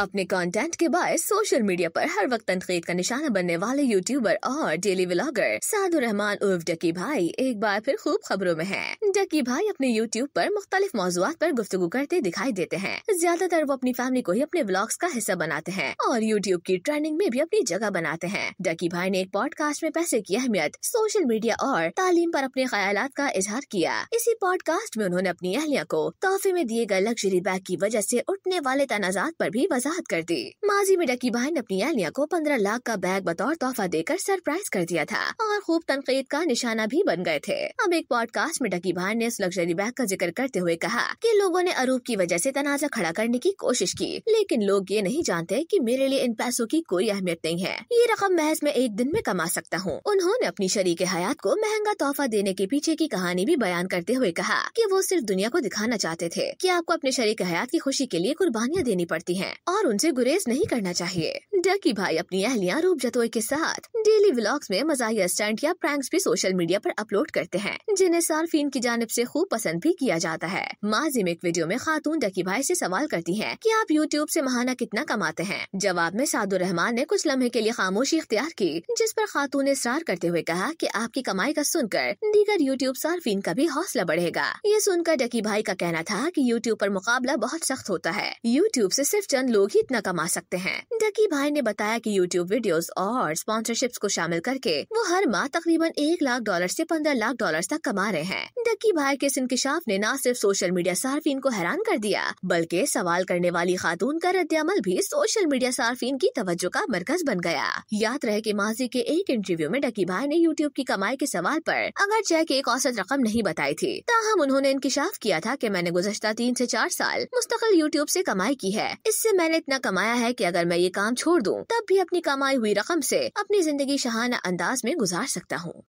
अपने कंटेंट के by social media पर हर वक्त तनकीद का निशाना बनने वाले यूट्यूबर और डेली व्लॉगर साधु रहमान उर्फ डकी भाई एक बार फिर खूब खबरों में है डकी भाई अपने यूट्यूब पर मुख्तलिफ मौजूद पर गुफ्तु करते दिखाई देते हैं ज्यादातर वो अपनी फैमिली को ही अपने ब्लॉग्स का हिस्सा बनाते हैं और यूट्यूब की ट्रेंडिंग में भी अपनी जगह बनाते हैं डकी भाई ने एक पॉडकास्ट में पैसे की अहमियत सोशल मीडिया और तालीम पर अपने ख्याल का इजहार किया इसी पॉडकास्ट में उन्होंने अपनी अहलिया को तोहफे में दिए गए लग्जरी बैग की वजह ऐसी उठने वाले तनाजात आरोप भी आजाद कर दी माजी में डकी बहन अपनी एलिया को पंद्रह लाख का बैग बतौर तोहफा देकर सरप्राइज कर दिया था और खूब तनकीद का निशाना भी बन गए थे अब एक पॉडकास्ट में डकी बहन ने उस लग्जरी बैग का जिक्र करते हुए कहा कि लोगों ने अरूप की वजह से तनाजा खड़ा करने की कोशिश की लेकिन लोग ये नहीं जानते कि मेरे लिए इन पैसों की कोई अहमियत नहीं है ये रकम महज में एक दिन में कमा सकता हूँ उन्होंने अपनी शरीक हयात को महंगा तोहफा देने के पीछे की कहानी भी बयान करते हुए कहा कि वो सिर्फ दुनिया को दिखाना चाहते थे कि आपको अपने शरीक हयात की खुशी के लिए कुर्बानियाँ देनी पड़ती है और उनसे गुरेज नहीं करना चाहिए डकी भाई अपनी अहलिया रूप जतोई के साथ डेली व्लॉग्स में मजाही स्टंट या प्रैंक्स भी सोशल मीडिया पर अपलोड करते हैं जिन्हें सार्फिन की जानब से खूब पसंद भी किया जाता है माजी में एक वीडियो में खातून डकी भाई से सवाल करती हैं कि आप यूट्यूब से महाना कितना कमाते हैं जवाब में सादुर रहमान ने कुछ लम्हे के लिए खामोशी इख्तियार की जिस पर खातून ने इसरार करते हुए कहा की आपकी कमाई का सुनकर दीगर यूट्यूब सार्फिन का भी हौसला बढ़ेगा ये सुनकर डकी भाई का कहना था की यूट्यूब आरोप मुकाबला बहुत सख्त होता है यूट्यूब ऐसी सिर्फ चंद लोग ही इतना कमा सकते हैं डकी भाई ने बताया की यूट्यूब वीडियोज और स्पॉन्सरशिप प्रोजेक्ट्स को शामिल करके वो हर माह तकरीबन एक लाख डॉलर से पंद्रह लाख डॉलर तक कमा रहे हैं डक्की भाई के इस इंकशाफ ने न सिर्फ सोशल मीडिया सार्फिन को हैरान कर दिया बल्कि सवाल करने वाली खातून का रद्द अमल भी सोशल मीडिया सार्फिन की तवज्जो का मरकज बन गया याद रहे की माजी के एक इंटरव्यू में डकी भाई ने यूट्यूब की कमाई के सवाल आरोप अगर चेक एक औसत रकम नहीं बताई थी ताहम उन्होंने इंकशाफ किया था की मैंने गुजशत तीन ऐसी चार साल मुस्तकिल यूट्यूब ऐसी कमाई की है इससे मैंने इतना कमाया है की अगर मैं ये काम छोड़ दूँ तब भी अपनी कमाई हुई रकम ऐसी अपनी जिंदगी जिंदगी शहाना अंदाज में गुजार सकता हूँ